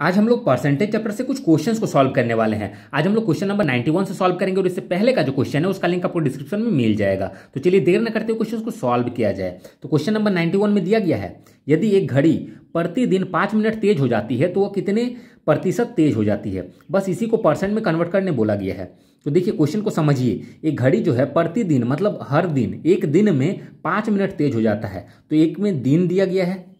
आज हम लोग परसेंटेज चैप्टर से कुछ क्वेश्चंस को सॉल्व करने वाले हैं आज हम लोग क्वेश्चन नंबर 91 से सॉल्व करेंगे और इससे पहले का जो क्वेश्चन है उसका लिंक आपको डिस्क्रिप्शन में मिल जाएगा तो चलिए देर न करते हुए क्वेश्चन को सॉल्व किया जाए तो क्वेश्चन नंबर 91 में दिया गया है यदि एक घड़ी प्रतिदिन पाँच मिनट तेज हो जाती है तो वह कितने प्रतिशत तेज हो जाती है बस इसी को परसेंट में कन्वर्ट करने बोला गया है तो देखिए क्वेश्चन को समझिए एक घड़ी जो है प्रतिदिन मतलब हर दिन एक दिन में पाँच मिनट तेज हो जाता है तो एक में दिन दिया गया है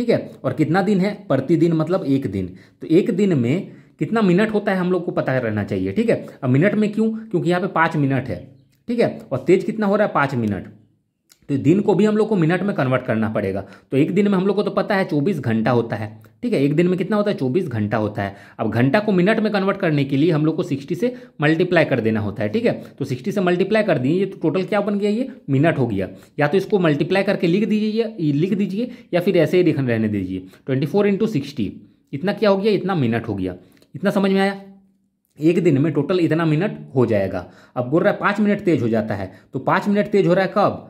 ठीक है और कितना दिन है प्रतिदिन मतलब एक दिन तो एक दिन में कितना मिनट होता है हम लोग को पता रहना चाहिए ठीक है अब मिनट में क्यों क्योंकि यहाँ पे पाँच मिनट है ठीक है और तेज कितना हो रहा है पाँच मिनट तो दिन को भी हम लोग को मिनट में कन्वर्ट करना पड़ेगा तो एक दिन में हम लोग को तो पता है चौबीस घंटा होता है ठीक है एक दिन में कितना होता है चौबीस घंटा होता है अब घंटा को मिनट में कन्वर्ट करने के लिए हम लोग को सिक्सटी से मल्टीप्लाई कर देना होता है ठीक है तो सिक्सटी से मल्टीप्लाई कर दिए ये तो टोटल क्या बन गया ये मिनट हो गया या तो इसको मल्टीप्लाई करके लिख दीजिए लिख दीजिए या फिर ऐसे ही रहने दीजिए ट्वेंटी फोर इंटू सिक्सटी इतना क्या हो गया इतना मिनट हो गया इतना समझ में आया एक दिन में टोटल इतना मिनट हो जाएगा अब बोल रहा है पाँच मिनट तेज हो जाता है तो पाँच मिनट तेज हो रहा है कब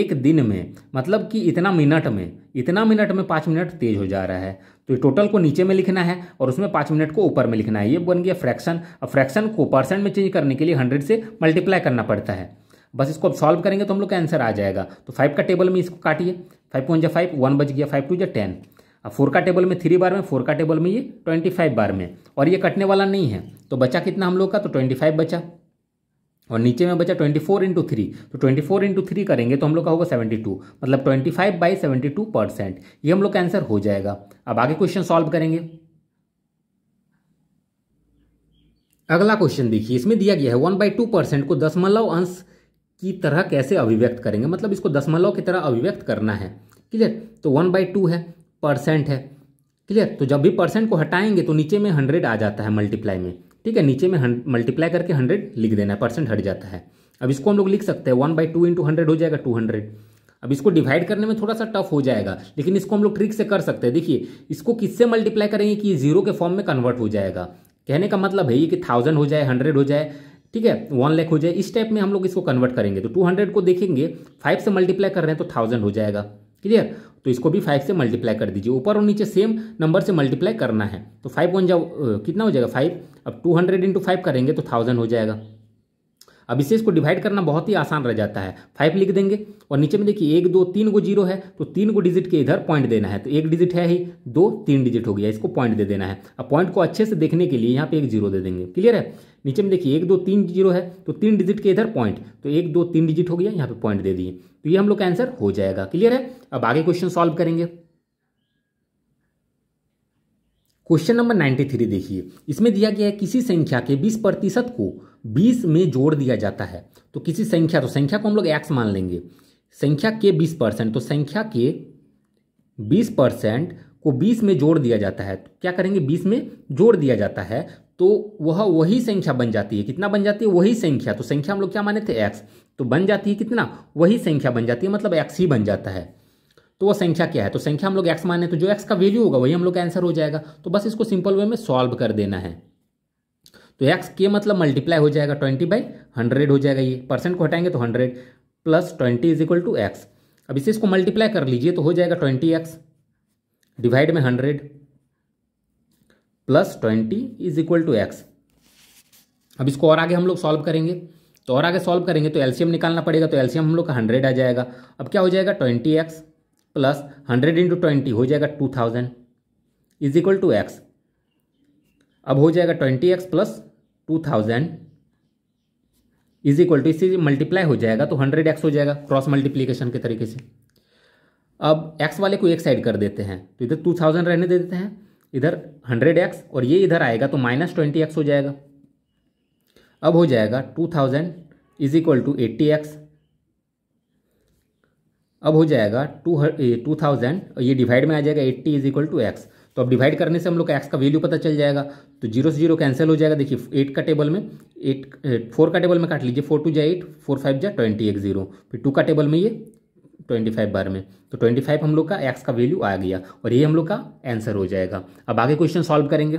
एक दिन में मतलब कि इतना मिनट में इतना मिनट में पाँच मिनट तेज हो जा रहा है तो टोटल को नीचे में लिखना है और उसमें पाँच मिनट को ऊपर में लिखना है ये बन गया फ्रैक्शन अब फ्रैक्शन को परसेंट में चेंज करने के लिए हंड्रेड से मल्टीप्लाई करना पड़ता है बस इसको अब सॉल्व करेंगे तो हम लोग का आंसर आ जाएगा तो फाइव का टेबल में इसको काटिए फाइव पॉइंट जा फाइव वन बज गया फाइव टू जा टेन अब फोर का टेबल में थ्री बार में फोर का टेबल में ये ट्वेंटी फाइव बार में और ये कटने वाला नहीं है तो बचा कितना हम लोग का तो ट्वेंटी फाइव बचा और नीचे में बचा 24 फोर इंटू थ्री तो 24 फोर इंटू थ्री करेंगे तो हम लोग का होगा 72 मतलब 25 फाइव बाई सेवेंटी परसेंट ये हम लोग का आंसर हो जाएगा अब आगे क्वेश्चन सॉल्व करेंगे अगला क्वेश्चन देखिए इसमें दिया गया है वन बाई टू परसेंट को दशमलव अंश की तरह कैसे अभिव्यक्त करेंगे मतलब इसको दशमलव की तरह अभिव्यक्त करना है क्लियर तो वन बाई टू है परसेंट है क्लियर तो जब भी परसेंट को हटाएंगे तो नीचे में हंड्रेड आ जाता है मल्टीप्लाई में ठीक है नीचे में मल्टीप्लाई करके हंड्रेड लिख देना है परसेंट हट जाता है अब इसको हम लोग लिख सकते हैं one by two into hundred हो जाएगा टू हंड्रेड अब इसको डिवाइड करने में थोड़ा सा टफ हो जाएगा लेकिन इसको हम लोग ट्रिक से कर सकते हैं देखिए इसको किससे मल्टीप्लाई करेंगे कि जीरो के फॉर्म में कन्वर्ट हो जाएगा कहने का मतलब है ये कि थाउजेंड हो जाए हंड्रेड हो जाए ठीक है वन लैख हो जाए इस टाइप में हम लोग इसको कन्वर्ट करेंगे तो टू हंड्रेड को देखेंगे फाइव से मल्टीप्लाई कर रहे हैं तो थाउजेंड हो जाएगा क्लियर तो इसको भी फाइव से मल्टीप्लाई कर दीजिए ऊपर और नीचे सेम नंबर से मल्टीप्लाई करना है तो फाइव वन जाओ कितना हो जाएगा फाइव अब टू हंड्रेड इंटू फाइव करेंगे तो थाउजेंड हो जाएगा अब इसे इसको डिवाइड करना बहुत ही आसान रह जाता है फाइव लिख देंगे और नीचे में देखिए एक दो तीन को जीरो है तो तीन को डिजिट के इधर पॉइंट देना है तो एक डिजिट है ही दो तीन डिजिट हो गया इसको पॉइंट दे देना है अब पॉइंट को अच्छे से देखने के लिए यहाँ पे एक जीरो दे देंगे क्लियर है नीचे में देखिए एक दो तीन जीरो है तो तीन डिजिट के इधर पॉइंट तो एक दो तीन डिजिट हो गया यहाँ पे पॉइंट दे दिए तो ये हम लोग का आंसर हो जाएगा क्लियर है अब आगे क्वेश्चन सॉल्व करेंगे क्वेश्चन नंबर नाइन्टी थ्री देखिए इसमें दिया गया है किसी संख्या के बीस प्रतिशत को बीस में जोड़ दिया जाता है तो किसी संख्या तो संख्या को हम लोग एक्स मान लेंगे संख्या के बीस परसेंट तो संख्या के बीस परसेंट को बीस में जोड़ दिया जाता है तो क्या करेंगे बीस में जोड़ दिया जाता है तो वह वही संख्या बन जाती है कितना बन जाती है वही संख्या तो संख्या हम लोग क्या माने थे एक्स तो बन जाती है कितना वही संख्या बन जाती है मतलब एक्स ही बन जाता है तो वो संख्या क्या है तो संख्या हम लोग एक्स माने तो जो एक्स का वैल्यू होगा वही हम लोग का आंसर हो जाएगा तो बस इसको सिंपल वे में सॉल्व कर देना है तो एक्स के मतलब मल्टीप्लाई हो जाएगा ट्वेंटी बाई हंड्रेड हो जाएगा ये परसेंट को हटाएंगे तो hundred plus twenty is equal to x अब इसे इसको मल्टीप्लाई कर लीजिए तो हो जाएगा ट्वेंटी एक्स डिवाइड में hundred plus twenty is equal to x अब इसको और आगे हम लोग सॉल्व करेंगे तो और आगे सॉल्व करेंगे तो एलसीएम निकालना पड़ेगा तो एलसीएम हम लोग का हंड्रेड आ जाएगा अब क्या हो जाएगा twenty x plus hundred into twenty हो जाएगा two thousand is equal to x अब हो जाएगा twenty x plus two thousand is equal to इसी मल्टीप्लाई हो जाएगा तो हंड्रेड एक्स हो जाएगा क्रॉस मल्टीप्लीकेशन के तरीके से अब एक्स वाले को एक साइड कर देते हैं तो इधर टू थाउजेंड रहने दे देते हैं इधर हंड्रेड एक्स और ये इधर आएगा तो माइनस ट्वेंटी एक्स हो जाएगा अब हो जाएगा two thousand is equal to eighty x अब हो जाएगा टू टू थाउजेंड ये डिवाइड में आ जाएगा eighty is equal to x तो अब डिवाइड करने से हम लोग का एक्स का वैल्यू पता चल जाएगा तो जीरो से जीरो कैंसिल हो जाएगा देखिए एट का टेबल में एट फोर eh, का टेबल में काट लीजिए फोर टू जाए एट फोर फाइव जाए ट्वेंटी एक जीरो फिर टू का टेबल में ये ट्वेंटी फाइव बार में तो ट्वेंटी फाइव हम लोग का एक्स का वैल्यू आ गया और ये हम लोग का आंसर हो जाएगा अब आगे क्वेश्चन सॉल्व करेंगे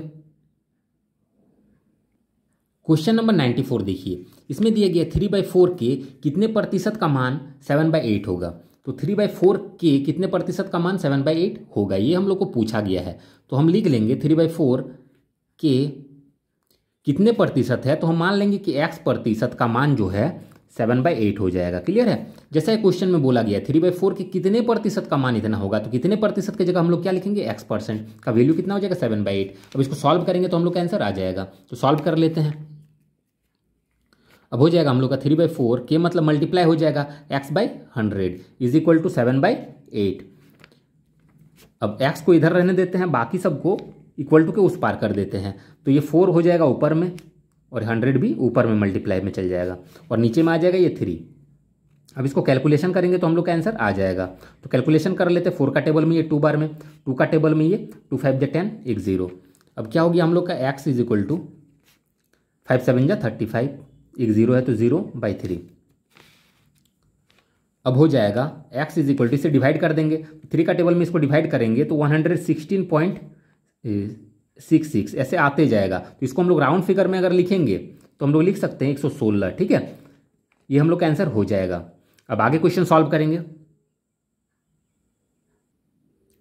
क्वेश्चन नंबर नाइन्टी फोर देखिए इसमें दिया गया थ्री बाई फोर के कितने प्रतिशत का मान सेवन बाई एट होगा तो थ्री बाई फोर के कितने प्रतिशत का मान सेवन बाई एट होगा ये हम लोग को पूछा गया है तो हम लिख लेंगे थ्री बाई फोर के कितने प्रतिशत है तो हम मान लेंगे कि एक्स प्रतिशत का मान जो है सेवन बाई एट हो जाएगा क्लियर है जैसा क्वेश्चन में बोला गया थ्री बाई फोर के कितने प्रतिशत का मान इतना होगा तो कितने प्रतिशत की जगह हम लोग क्या लिखेंगे एक्स परसेंट का वैल्यू कितना हो जाएगा सेवन बाई एट अब इसको सॉल्व करेंगे तो हम लोग का आंसर आ जाएगा तो सॉल्व कर लेते हैं अब हो जाएगा हम लोग का थ्री बाई फोर के मतलब मल्टीप्लाई हो जाएगा x by hundred is equal to seven by eight अब एक्स को इधर रहने देते हैं बाकी सबको इक्वल टू के उस पार कर देते हैं तो ये फोर हो जाएगा ऊपर में और हंड्रेड भी ऊपर में मल्टीप्लाई में चल जाएगा और नीचे में आ जाएगा ये थ्री अब इसको कैलकुलेशन करेंगे तो हम लोग का आंसर आ जाएगा तो कैलकुलेशन कर लेते हैं फोर का टेबल में ये टू बार में टू का टेबल में ये टू फाइव जा टेन एक ज़ीरो अब क्या होगी हम लोग का x is equal to five seven जा थर्टी फाइव एक ज़ीरो है तो ज़ीरो बाई थ्री अब हो जाएगा x इज इक्वल टू इसे डिवाइड कर देंगे थ्री का टेबल में इसको डिवाइड करेंगे तो one hundred sixteen point six six ऐसे आते जाएगा तो इसको हम लोग राउंड फिगर में अगर लिखेंगे तो हम लोग लिख सकते हैं एक सौ सोलह ठीक है ये हम लोग का आंसर हो जाएगा अब आगे क्वेश्चन सॉल्व करेंगे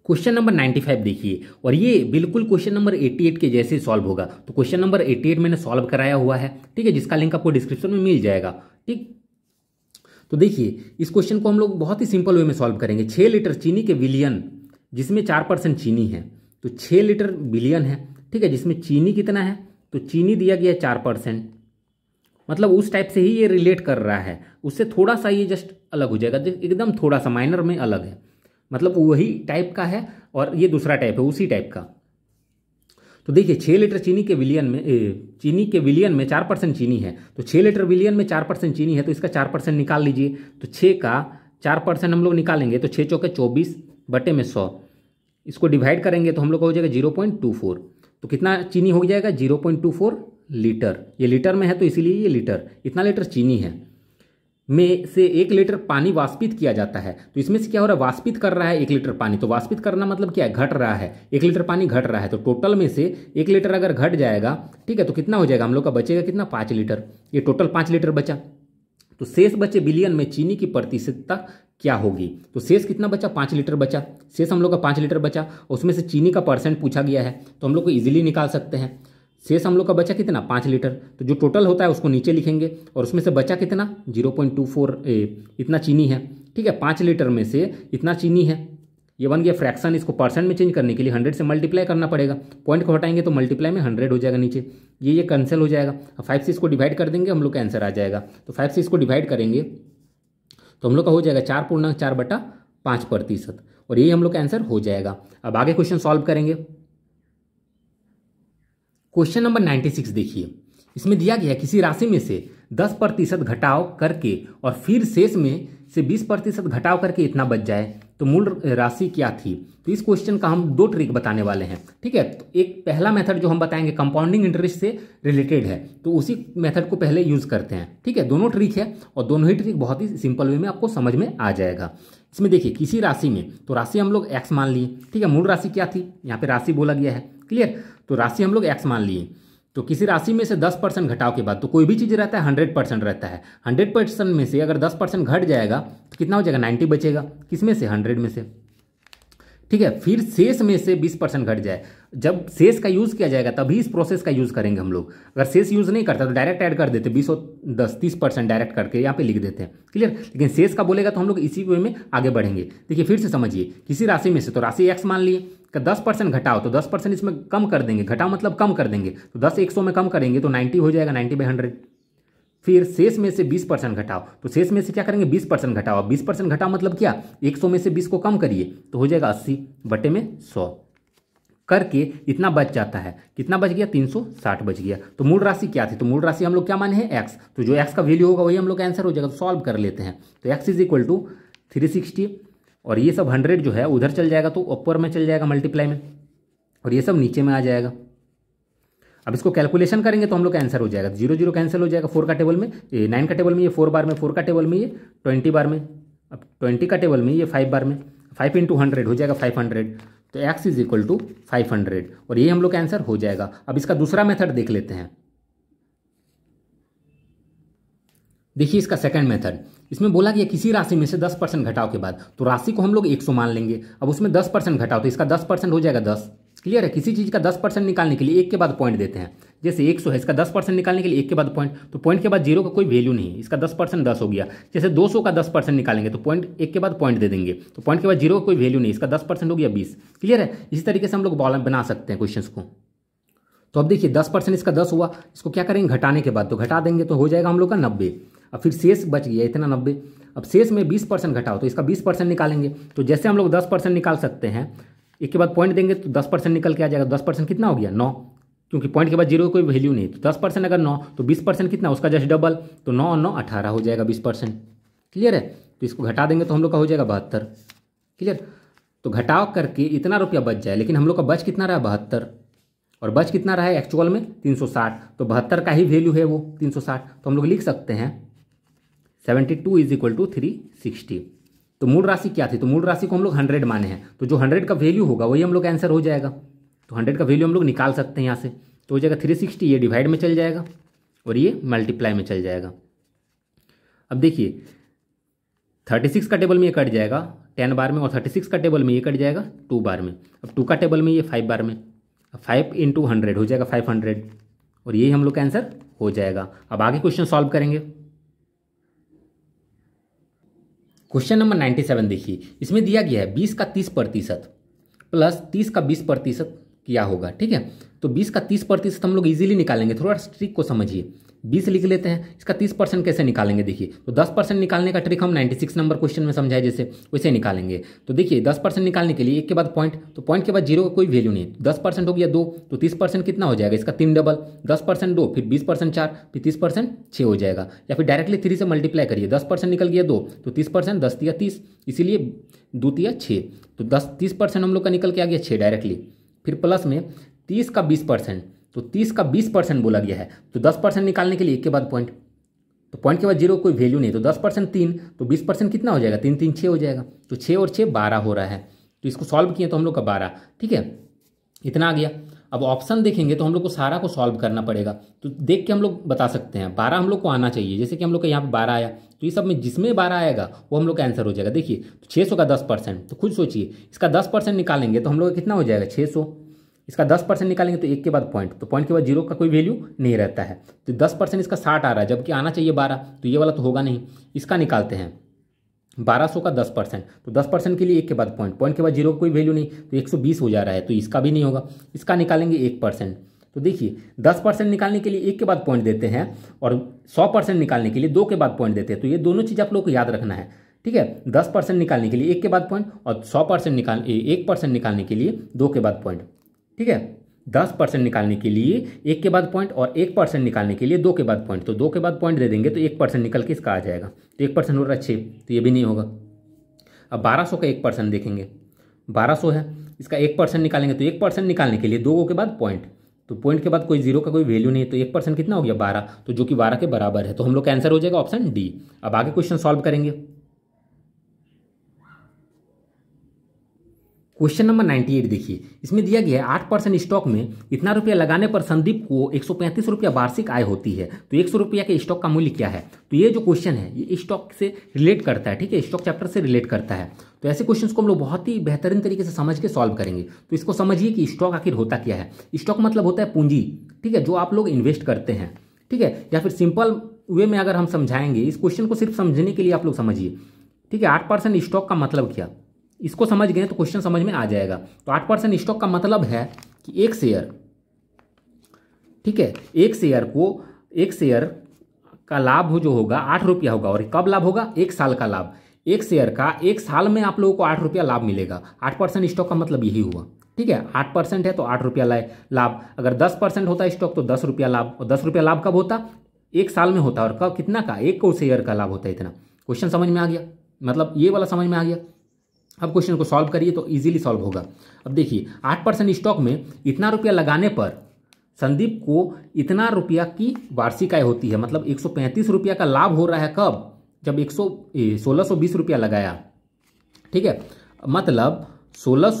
क्वेश्चन नंबर 95 देखिए और ये बिल्कुल क्वेश्चन नंबर 88 के जैसे सॉल्व होगा तो क्वेश्चन नंबर 88 मैंने सॉल्व कराया हुआ है ठीक है जिसका लिंक आपको डिस्क्रिप्शन में मिल जाएगा ठीक तो देखिए इस क्वेश्चन को हम लोग बहुत ही सिंपल वे में सॉल्व करेंगे छः लीटर चीनी के विलियन जिसमें चार परसेंट चीनी है तो छः लीटर बिलियन है ठीक है जिसमें चीनी कितना है तो चीनी दिया गया चार परसेंट मतलब उस टाइप से ही ये रिलेट कर रहा है उससे थोड़ा सा ये जस्ट अलग हो जाएगा एकदम थोड़ा सा माइनर में अलग है मतलब वही टाइप का है और ये दूसरा टाइप है उसी टाइप का तो देखिए छः लीटर चीनी के विलियन में ए, चीनी के विलियन में चार परसेंट चीनी है तो छः लीटर विलियन में चार परसेंट चीनी है तो इसका चार परसेंट निकाल लीजिए तो छः का चार परसेंट हम लोग निकालेंगे तो छः चौके चौबीस बटे में सौ इसको डिवाइड करेंगे तो हम लोग का हो जाएगा जीरो पॉइंट टू फोर तो कितना चीनी हो जाएगा zero point two four litre ये लीटर में है तो इसीलिए ये लीटर इतना लीटर चीनी है में से एक लीटर पानी वाष्पित किया जाता है तो इसमें से क्या हो रहा है वाष्पित कर रहा है एक लीटर पानी तो वाष्पित करना मतलब क्या है घट रहा है एक लीटर पानी घट रहा है तो टोटल में से एक लीटर अगर घट जाएगा ठीक है तो कितना हो जाएगा हम लोग का बचेगा कितना पाँच लीटर ये टोटल पाँच लीटर बचा तो शेष बचे बिलियन में चीनी की प्रतिशतता क्या होगी तो शेष कितना बचा पाँच लीटर बचा शेष हम लोग का पाँच लीटर बचा उसमें से चीनी का परसेंट पूछा गया है तो हम लोग को ईजिली निकाल सकते हैं शेष हम लोग का बचा कितना पाँच लीटर तो जो टोटल होता है उसको नीचे लिखेंगे और उसमें से बचा कितना जीरो पॉइंट टू फोर ए इतना चीनी है ठीक है पाँच लीटर में से इतना चीनी है ये बन गया फ्रैक्शन इसको परसेंट में चेंज करने के लिए हंड्रेड से मल्टीप्लाई करना पड़ेगा पॉइंट को हटाएंगे तो मल्टीप्लाई में हंड्रेड हो जाएगा नीचे ये ये कैंसिल हो जाएगा फाइव से इसको डिवाइड कर देंगे हम लोग का आंसर आ जाएगा तो फाइव से इसको डिवाइड करेंगे तो हम लोग का हो जाएगा चार पूर्णांक चार बटा पाँच प्रतिशत और यही हम लोग का आंसर हो जाएगा अब आगे क्वेश्चन सॉल्व करेंगे क्वेश्चन नंबर 96 देखिए इसमें दिया गया किसी राशि में से 10 प्रतिशत घटाव करके और फिर शेष में से 20 प्रतिशत घटाव करके इतना बच जाए तो मूल राशि क्या थी तो इस क्वेश्चन का हम दो ट्रिक बताने वाले हैं ठीक है तो एक पहला मेथड जो हम बताएंगे कंपाउंडिंग इंटरेस्ट से रिलेटेड है तो उसी मेथड को पहले यूज़ करते हैं ठीक है दोनों ट्रिक है और दोनों ही ट्रिक बहुत ही सिंपल वे में आपको समझ में आ जाएगा इसमें देखिए किसी राशि में तो राशि हम लोग एक्स मान लिए ठीक है मूल राशि क्या थी यहाँ पे राशि बोला गया है क्लियर तो राशि हम लोग एक्स मान लिए तो किसी राशि में से 10 परसेंट घटाव के बाद तो कोई भी चीज़ रहता है 100 परसेंट रहता है 100 परसेंट में से अगर 10 परसेंट घट जाएगा तो कितना हो जाएगा 90 बचेगा किस में से 100 में से ठीक है फिर शेष में से 20 परसेंट घट जाए जब शेष का यूज़ किया जाएगा तभी इस प्रोसेस का यूज़ करेंगे हम लोग अगर शेष यूज़ नहीं करता तो डायरेक्ट ऐड कर देते बीस और दस तीस परसेंट डायरेक्ट करके यहाँ पे लिख देते हैं क्लियर लेकिन शेष का बोलेगा तो हम लोग इसी वे में आगे बढ़ेंगे देखिए फिर से समझिए किसी राशि में से तो राशि एक्स मान लिए दस परसेंट घटाओ तो दस परसेंट इसमें कम कर देंगे घटाओ मतलब कम कर देंगे तो दस एक सौ में कम करेंगे तो नाइन्टी हो जाएगा नाइन्टी बाई हंड्रेड फिर शेष में से 20 परसेंट घटाओ तो शेष में से क्या करेंगे 20 परसेंट घटाओ 20 परसेंट घटाओ मतलब क्या 100 में से 20 को कम करिए तो हो जाएगा 80 बटे में 100 करके इतना बच जाता है कितना बच गया 360 बच गया तो मूल राशि क्या थी तो मूल राशि हम लोग क्या माने हैं एक्स तो जो एक्स का वैल्यू होगा वही हम लोग का आंसर हो जाएगा तो सॉल्व कर लेते हैं तो x is equal to three और ये सब हंड्रेड जो है उधर चल जाएगा तो ऊपर में चल जाएगा मल्टीप्लाई में और ये सब नीचे में आ जाएगा अब इसको कैलकुलेशन करेंगे तो हम लोग का आंसर हो जाएगा जीरो जीरो कैंसिल हो जाएगा फोर का टेबल में ये नाइन का टेबल में ये फोर बार में फोर का टेबल में ये ट्वेंटी बार में अब ट्वेंटी का टेबल में ये फाइव बार में फाइव इंटू हंड्रेड हो जाएगा फाइव हंड्रेड तो x is equal to five hundred और ये हम लोग का आंसर हो जाएगा अब इसका दूसरा मेथड देख लेते हैं देखिए इसका सेकंड मेथड इसमें बोला गया कि किसी राशि में से 10 परसेंट घटाव के बाद तो राशि को हम लोग 100 मान लेंगे अब उसमें 10 परसेंट घटाओ तो इसका 10 परसेंट हो जाएगा दस क्लियर है किसी चीज़ का दस परसेंट निकालने के लिए एक के बाद पॉइंट देते हैं जैसे एक सौ है इसका दस परसेंट निकालने के लिए एक के बाद पॉइंट तो पॉइंट के बाद जीरो का कोई वैल्यू नहीं इसका दस परसेंट दस हो गया जैसे दो सौ का दस परसेंट निकालेंगे तो पॉइंट एक के बाद पॉइंट दे देंगे तो पॉइंट के बाद जीरो का कोई वैल्यू नहीं इसका दस परसेंट हो गया बीस क्लियर है इसी तरीके से हम लोग बना सकते हैं क्वेश्चन को तो अब देखिए दस परसेंट इसका दस हुआ इसको क्या करेंगे घटाने के बाद तो घटा देंगे तो हो जाएगा हम लोग का नब्बे अब फिर शेष बच गया इतना नब्बे अब शेष में बीस परसेंट घटाओ तो इसका बीस परसेंट निकालेंगे तो जैसे हम लोग दस परसेंट निकाल सकते हैं इसके बाद पॉइंट देंगे तो दस परसेंट निकल के आ जाएगा दस परसेंट कितना हो गया नौ क्योंकि पॉइंट के बाद जीरो कोई वैल्यू नहीं तो दस परसेंट अगर नौ तो बीस परसेंट कितना उसका जस्ट डबल तो नौ और नौ अठारह हो जाएगा बीस परसेंट क्लियर है तो इसको घटा देंगे तो हम लोग का हो जाएगा बहत्तर क्लियर तो घटाव करके इतना रुपया बच जाए लेकिन हम लोग का बच कितना रहा बहत्तर और बच कितना रहा है एक्चुअल में साठ तो बहत्तर का ही वैल्यू है वो साठ तो हम लोग लिख सकते हैं seventy two is equal to three sixty तो मूल राशि क्या थी तो मूल राशि को हम लोग हंड्रेड माने हैं तो जो हंड्रेड का वैल्यू होगा वही हम लोग आंसर हो जाएगा तो हंड्रेड का वैल्यू हम लोग निकाल सकते हैं यहाँ से तो हो जाएगा थ्री सिक्सटी ये डिवाइड में चल जाएगा और ये मल्टीप्लाई में चल जाएगा अब देखिए थर्टी सिक्स का टेबल में ये कट जाएगा टेन बार में और थर्टी सिक्स का टेबल में ये कट जाएगा टू बार में अब टू का टेबल में ये फाइव बार में फाइव इंटू हंड्रेड हो जाएगा फाइव हंड्रेड और यही हम लोग का आंसर हो जाएगा अब आगे क्वेश्चन सॉल्व करेंगे क्वेश्चन नंबर 97 देखिए इसमें दिया गया है 20 का 30 प्रतिशत प्लस 30 का 20 प्रतिशत क्या होगा ठीक है तो 20 का 30 प्रतिशत हम लोग इजीली निकालेंगे थोड़ा ट्रिक को समझिए बीस लिख लेते हैं इसका तीस परसेंट कैसे निकालेंगे देखिए तो दस परसेंट निकालने का ट्रिक हम नाइन्टी सिक्स नंबर क्वेश्चन में समझाए जैसे वैसे निकालेंगे तो देखिए दस परसेंट निकालने के लिए एक के बाद पॉइंट तो पॉइंट के बाद जीरो का कोई वैल्यू नहीं दस परसेंट हो गया दो तो तीस परसेंट कितना हो जाएगा इसका तीन डबल दस परसेंट दो फिर बीस परसेंट चार फिर तीस परसेंट छः हो जाएगा या फिर डायरेक्टली थ्री से मल्टीप्लाई करिए दस परसेंट निकल गया दो तो तीस परसेंट दस दिया तीस इसीलिए दो दिया छः तो दस तीस परसेंट हम लोग का निकल के आ गया छः डायरेक्टली फिर प्लस में तीस का बीस परसेंट तो तीस का बीस परसेंट बोला गया है तो दस परसेंट निकालने के लिए एक के बाद पॉइंट तो पॉइंट के बाद जीरो कोई वैल्यू नहीं तो दस परसेंट तीन तो बीस परसेंट कितना हो जाएगा तीन तीन छः हो जाएगा तो छः और छः बारह हो रहा है तो इसको सॉल्व किए तो हम लोग का बारह ठीक है इतना आ गया अब ऑप्शन देखेंगे तो हम लोग को सारा को सॉल्व करना पड़ेगा तो देख के हम लोग बता सकते हैं बारह हम लोग को आना चाहिए जैसे कि हम लोग का यहाँ पर बारह आया तो ये सब में जिसमें बारह आएगा वो हम लोग का आंसर हो जाएगा देखिए तो छः सौ का दस परसेंट तो खुद सोचिए इसका दस परसेंट निकालेंगे तो हम लोग का कितना हो जाएगा छः सौ इसका दस परसेंट निकालेंगे तो एक के बाद पॉइंट तो पॉइंट के बाद जीरो का कोई वैल्यू नहीं रहता है तो दस परसेंट इसका साठ आ रहा है जबकि आना चाहिए बारह तो ये वाला तो होगा नहीं इसका निकालते हैं बारह सौ का दस परसेंट तो दस परसेंट के लिए एक के बाद पॉइंट पॉइंट के बाद जीरो का कोई वैल्यू नहीं तो एक सौ बीस हो जा रहा है तो इसका भी नहीं होगा इसका निकालेंगे एक परसेंट तो देखिए दस परसेंट निकालने के लिए एक के बाद पॉइंट देते हैं और सौ परसेंट निकालने के लिए दो के बाद पॉइंट देते हैं तो ये दोनों चीज़ आप लोग को याद रखना है ठीक है दस परसेंट निकालने के लिए एक के बाद पॉइंट और सौ परसेंट निकाल एक परसेंट निकालने के लिए दो के बाद पॉइंट ठीक है दस परसेंट निकालने के लिए एक के बाद पॉइंट और एक परसेंट निकालने के लिए दो के बाद पॉइंट तो दो के बाद पॉइंट दे देंगे तो एक परसेंट निकल के इसका आ जाएगा तो एक परसेंट हो रहा है छः तो ये भी नहीं होगा अब बारह सौ का एक परसेंट देखेंगे बारह सौ है इसका एक परसेंट निकालेंगे तो एक परसेंट निकालने के लिए दो के बाद पॉइंट तो पॉइंट के बाद कोई जीरो का कोई वैल्यू नहीं है तो एक परसेंट कितना हो गया बारह तो जो कि बारह के बराबर है तो हम लोग का आंसर हो जाएगा ऑप्शन डी अब आगे क्वेश्चन सॉल्व करेंगे क्वेश्चन नंबर 98 देखिए इसमें दिया गया है आठ परसेंट स्टॉक में इतना रुपया लगाने पर संदीप को एक सौ पैंतीस रुपया वार्षिक आय होती है तो एक सौ रुपया के स्टॉक का मूल्य क्या है तो ये जो क्वेश्चन है ये स्टॉक से रिलेट करता है ठीक है स्टॉक चैप्टर से रिलेट करता है तो ऐसे क्वेश्चन को हम लोग बहुत ही बेहतरीन तरीके से समझ के सॉल्व करेंगे तो इसको समझिए कि स्टॉक आखिर होता क्या है स्टॉक मतलब होता है पूंजी ठीक है जो आप लोग इन्वेस्ट करते हैं ठीक है या फिर सिंपल वे में अगर हम समझाएंगे इस क्वेश्चन को सिर्फ समझने के लिए आप लोग समझिए ठीक है आठ परसेंट स्टॉक का मतलब क्या इसको समझ गए तो क्वेश्चन समझ में आ जाएगा तो आठ परसेंट स्टॉक का मतलब है कि एक शेयर ठीक है एक शेयर को एक शेयर का लाभ जो होगा आठ रुपया होगा और कब लाभ होगा एक साल का लाभ एक शेयर का एक साल में आप लोगों को आठ रुपया लाभ मिलेगा आठ परसेंट स्टॉक का मतलब यही हुआ ठीक है आठ परसेंट है तो आठ रुपया लाए लाभ अगर दस परसेंट होता स्टॉक तो दस रुपया लाभ और दस रुपया लाभ कब होता एक साल में होता और कब कितना का एक को शेयर का लाभ होता है इतना क्वेश्चन समझ में आ गया मतलब ये वाला समझ में आ गया अब क्वेश्चन को सॉल्व करिए तो इजीली सॉल्व होगा अब देखिए आठ परसेंट स्टॉक में इतना रुपया लगाने पर संदीप को इतना रुपया की वार्षिक आय होती है मतलब एक रुपया का लाभ हो रहा है कब जब एक सौ सोलह बीस रुपया लगाया ठीक है मतलब सोलह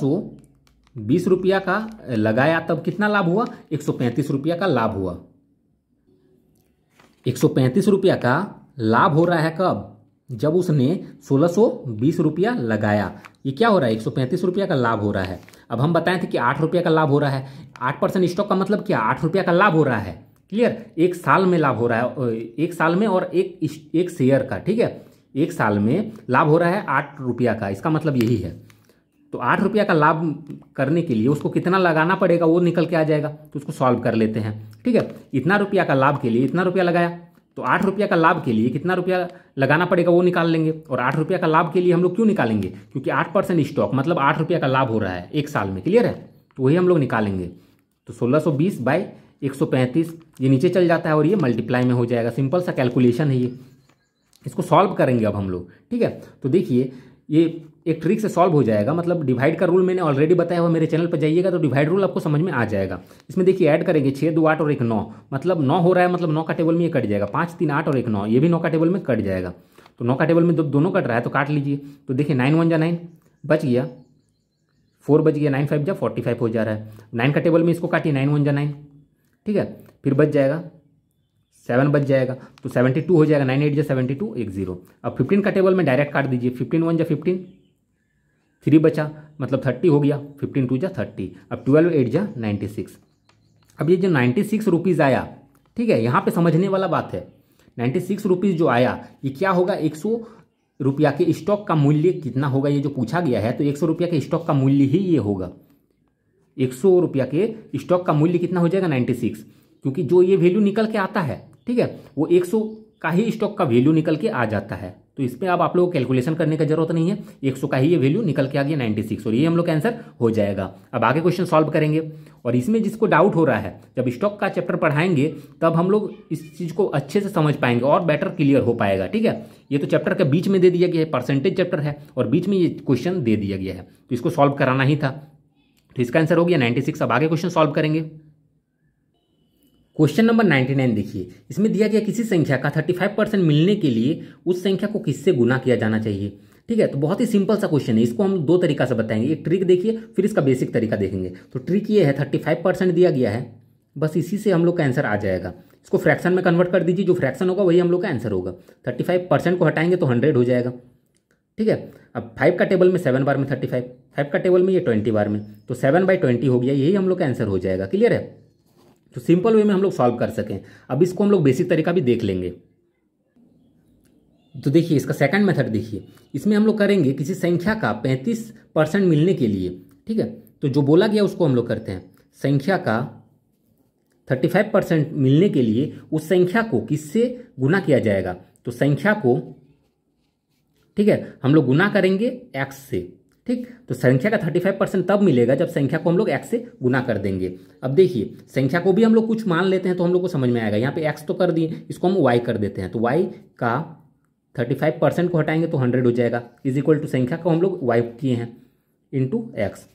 बीस रुपया का लगाया तब कितना लाभ हुआ एक सौ पैंतीस रुपया का लाभ हुआ एक सौ पैंतीस रुपया का लाभ हो रहा है कब जब उसने 1620 रुपया लगाया ये क्या हो रहा है 135 रुपया का लाभ हो रहा है अब हम बताए थे कि आठ रुपया का लाभ हो रहा है आठ परसेंट स्टॉक का मतलब क्या आठ रुपया का लाभ हो रहा है क्लियर एक साल में लाभ हो रहा है एक साल में और एक एक शेयर का ठीक है एक साल में लाभ हो रहा है आठ रुपया का इसका मतलब यही है तो आठ रुपया का लाभ करने के लिए उसको कितना लगाना पड़ेगा वो निकल के आ जाएगा तो उसको सॉल्व कर लेते हैं ठीक है इतना रुपया का लाभ के लिए इतना रुपया लगाया तो आठ रुपया का लाभ के लिए कितना रुपया लगाना पड़ेगा वो निकाल लेंगे और आठ रुपया का लाभ के लिए हम लोग क्यों निकालेंगे क्योंकि आठ परसेंट स्टॉक मतलब आठ रुपया का लाभ हो रहा है एक साल में क्लियर है तो वही हम लोग निकालेंगे तो सोलह सौ बीस बाई एक सौ पैंतीस ये नीचे चल जाता है और ये मल्टीप्लाई में हो जाएगा सिंपल सा कैलकुलेशन है ये इसको सॉल्व करेंगे अब हम लोग ठीक है तो देखिए ये एक ट्रिक से सॉल्व हो जाएगा मतलब डिवाइड का रूल मैंने ऑलरेडी बताया हुआ मेरे चैनल पर जाइएगा तो डिवाइड रूल आपको समझ में आ जाएगा इसमें देखिए ऐड करेंगे छः दो आठ और एक नौ मतलब नौ हो रहा है मतलब नौ का टेबल में ये कट जाएगा पाँच तीन आठ और एक नौ ये भी नौ का टेबल में कट जाएगा तो नौ का टेबल में जब दोनों कट रहा है तो काट लीजिए तो देखिए नाइन वन जा नाइन बच गया फोर बच गया नाइन फाइव जा फोर्टी फाइव हो जा रहा है नाइन का टेबल में इसको काटिए नाइन वन जा नाइन ठीक है फिर बच जाएगा सेवन बच जाएगा तो सेवेंटी टू हो जाएगा नाइन एट जा सेवेंटी टू एक जीरो अब फिफ्टीन का टेबल में डायरेक्ट काट दीजिए फिफ्टीन वन जा फिफ्टीन थ्री बचा मतलब थर्टी हो गया फिफ्टीन टू जा थर्टी अब ट्वेल्व एट जा नाइन्टी सिक्स अब ये जो नाइन्टी सिक्स रुपीज़ आया ठीक है यहाँ पे समझने वाला बात है नाइन्टी सिक्स रुपीज़ जो आया ये क्या होगा एक सौ रुपया के स्टॉक का मूल्य कितना होगा ये जो पूछा गया है तो एक सौ रुपया के स्टॉक का मूल्य ही ये होगा एक सौ रुपया के स्टॉक का मूल्य कितना हो जाएगा नाइन्टी सिक्स क्योंकि जो ये वैल्यू निकल के आता है ठीक है वो एक सौ का ही स्टॉक का वैल्यू निकल के आ जाता है तो इसमें अब आप लोग कैलकुलेशन करने की जरूरत नहीं है सौ का ही ये वैल्यू निकल के आ गया 96 और ये हम लोग का आंसर हो जाएगा अब आगे क्वेश्चन सॉल्व करेंगे और इसमें जिसको डाउट हो रहा है जब स्टॉक का चैप्टर पढ़ाएंगे तब हम लोग इस चीज़ को अच्छे से समझ पाएंगे और बेटर क्लियर हो पाएगा ठीक है ये तो चैप्टर के बीच में दे दिया गया है परसेंटेज चैप्टर है और बीच में ये क्वेश्चन दे दिया गया है तो इसको सॉल्व कराना ही था तो इसका आंसर हो गया नाइन्टी अब आगे क्वेश्चन सॉल्व करेंगे क्वेश्चन नंबर 99 देखिए इसमें दिया गया किसी संख्या का 35 परसेंट मिलने के लिए उस संख्या को किससे गुना किया जाना चाहिए ठीक है तो बहुत ही सिंपल सा क्वेश्चन है इसको हम दो तरीका से बताएंगे एक ट्रिक देखिए फिर इसका बेसिक तरीका देखेंगे तो ट्रिक ये है थर्टी फाइव परसेंट दिया गया है बस इसी से हम लोग का आंसर आ जाएगा इसको फ्रैक्शन में कन्वर्ट कर दीजिए जो फ्रैक्शन होगा वही हम लोग का आंसर होगा थर्टी फाइव परसेंट को हटाएंगे तो हंड्रेड हो जाएगा ठीक है अब फाइव का टेबल में सेवन बार में थर्टी फाइव फाइव का टेबल में ये ट्वेंटी बार में तो सेवन बाई ट्वेंटी हो गया यही हम लोग का आंसर हो जाएगा क्लियर है तो सिंपल वे में हम लोग सॉल्व कर सकें अब इसको हम लोग बेसिक तरीका भी देख लेंगे तो देखिए इसका सेकंड मेथड देखिए इसमें हम लोग करेंगे किसी संख्या का 35 परसेंट मिलने के लिए ठीक है तो जो बोला गया उसको हम लोग करते हैं संख्या का 35 परसेंट मिलने के लिए उस संख्या को किससे गुना किया जाएगा तो संख्या को ठीक है हम लोग गुना करेंगे एक्स से ठीक तो संख्या का 35 परसेंट तब मिलेगा जब संख्या को हम लोग एक्स से गुना कर देंगे अब देखिए संख्या को भी हम लोग कुछ मान लेते हैं तो हम लोग को समझ में आएगा यहाँ पे एक्स तो कर दिए इसको हम वाई कर देते हैं तो वाई का 35 परसेंट को हटाएंगे तो 100 हो जाएगा इज इक्वल टू संख्या को हम लोग वाई किए हैं इंटू एक्स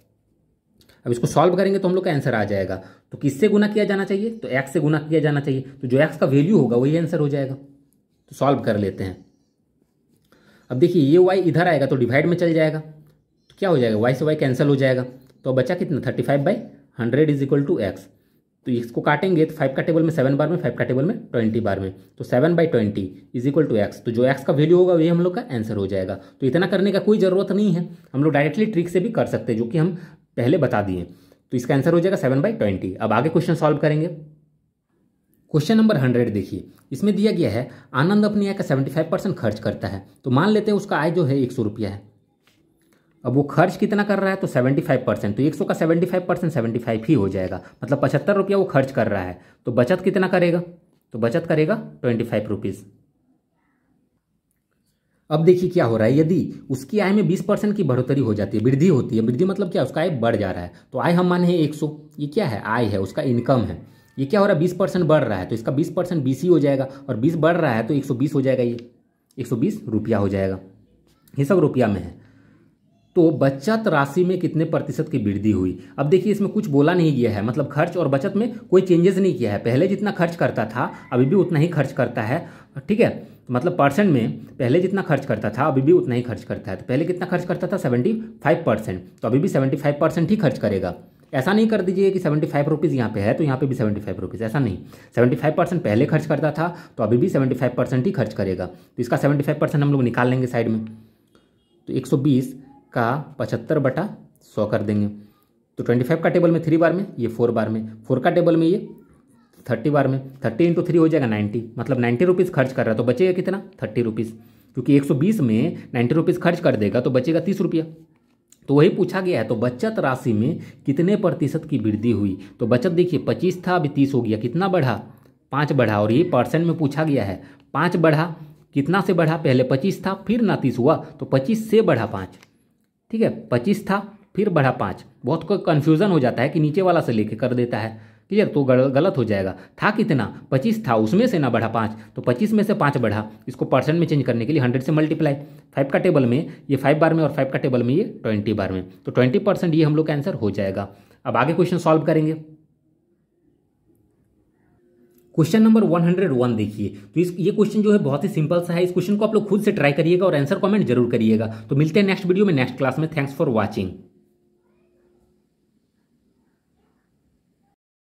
अब इसको सॉल्व करेंगे तो हम लोग का आंसर आ जाएगा तो किससे गुना किया जाना चाहिए तो एक्स से गुना किया जाना चाहिए तो जो एक्स का वैल्यू होगा वही आंसर हो जाएगा तो सॉल्व कर लेते हैं अब देखिए ये वाई इधर आएगा तो डिवाइड में चल जाएगा क्या हो जाएगा वाई से वाई कैंसिल हो जाएगा तो बचा कितना thirty five by hundred is equal to x तो इसको काटेंगे तो फाइव का टेबल में सेवन बार में फाइव का टेबल में ट्वेंटी बार में तो seven by twenty is equal to x तो जो एक्स का वैल्यू होगा वही हम लोग का आंसर हो जाएगा तो इतना करने का कोई ज़रूरत नहीं है हम लोग डायरेक्टली ट्रिक से भी कर सकते हैं जो कि हम पहले बता दिए तो इसका आंसर हो जाएगा सेवन बाई ट्वेंटी अब आगे क्वेश्चन सॉल्व करेंगे क्वेश्चन नंबर हंड्रेड देखिए इसमें दिया गया है आनंद अपनी आय का सेवेंटी फाइव परसेंट खर्च करता है तो मान लेते हैं उसका आय जो है एक सौ रुपया है अब वो खर्च कितना कर रहा है तो 75 परसेंट तो 100 का 75 परसेंट सेवेंटी ही हो जाएगा मतलब पचहत्तर रुपया वो खर्च कर रहा है तो बचत कितना करेगा तो बचत करेगा ट्वेंटी फाइव रुपीज़ अब देखिए क्या हो रहा है यदि उसकी आय में बीस परसेंट की बढ़ोतरी हो जाती है वृद्धि होती है वृद्धि मतलब क्या उसका आय बढ़ जा रहा है तो आय हम माने एक सौ ये क्या है आय है उसका इनकम है ये क्या हो रहा है बीस परसेंट बढ़ रहा है तो इसका बीस परसेंट बीस ही हो जाएगा और बीस बढ़ रहा है तो एक सौ बीस हो जाएगा ये एक सौ बीस रुपया हो जाएगा ये सब रुपया में है तो बचत राशि में कितने प्रतिशत की वृद्धि हुई अब देखिए इसमें कुछ बोला नहीं गया है मतलब खर्च और बचत में कोई चेंजेस नहीं किया है पहले जितना खर्च करता था अभी भी उतना ही खर्च करता है ठीक है मतलब परसेंट में पहले जितना खर्च करता था अभी भी उतना ही खर्च करता है तो पहले कितना खर्च करता था सेवेंटी फाइव परसेंट तो अभी भी सेवेंटी फाइव परसेंट ही खर्च करेगा ऐसा नहीं कर दीजिए कि सेवेंटी फाइव रुपीज़ यहाँ पे है तो यहाँ पे भी सेवेंटी फाइव रुपीज़ ऐसा नहीं सेवेंटी फाइव परसेंट पहले खर्च करता था तो अभी भी सेवेंटी फाइव परसेंट ही खर्च करेगा तो इसका सेवेंटी फाइव परसेंट हम लोग निकाल लेंगे साइड में तो एक सौ बीस का पचहत्तर बटा सौ कर देंगे तो ट्वेंटी फाइव का टेबल में थ्री बार में ये फोर बार में फोर का टेबल में ये थर्टी बार में थर्टी इंटू थ्री हो जाएगा नाइन्टी मतलब नाइन्टी रुपीज़ खर्च कर रहा है तो बचेगा कितना थर्टी रुपीज़ क्योंकि एक सौ बीस में नाइन्टी रुपीज़ खर्च कर देगा तो बचेगा तीस रुपया तो वही पूछा गया है तो बचत राशि में कितने प्रतिशत की वृद्धि हुई तो बचत देखिए पच्चीस था अभी तीस हो गया कितना बढ़ा पाँच बढ़ा और ये परसेंट में पूछा गया है पाँच बढ़ा कितना से बढ़ा पहले पच्चीस था फिर ना तीस हुआ तो पच्चीस से बढ़ा पाँच ठीक है पच्चीस था फिर बढ़ा पाँच बहुत कोई कन्फ्यूज़न हो जाता है कि नीचे वाला से लेके कर देता है क्लियर तो गलत हो जाएगा था कितना पच्चीस था उसमें से ना बढ़ा पाँच तो पच्चीस में से पाँच बढ़ा इसको परसेंट में चेंज करने के लिए हंड्रेड से मल्टीप्लाई फाइव का टेबल में ये फाइव बार में और फाइव का टेबल में ये ट्वेंटी बार में तो ट्वेंटी परसेंट ये हम लोग का आंसर हो जाएगा अब आगे क्वेश्चन सॉल्व करेंगे क्वेश्चन नंबर 101 देखिए तो इस ये क्वेश्चन जो है बहुत ही सिंपल सा है इस क्वेश्चन को आप लोग खुद से ट्राई करिएगा और आंसर कमेंट जरूर करिएगा तो मिलते हैं नेक्स्ट वीडियो में नेक्स्ट क्लास में थैंक्स फॉर वॉचिंग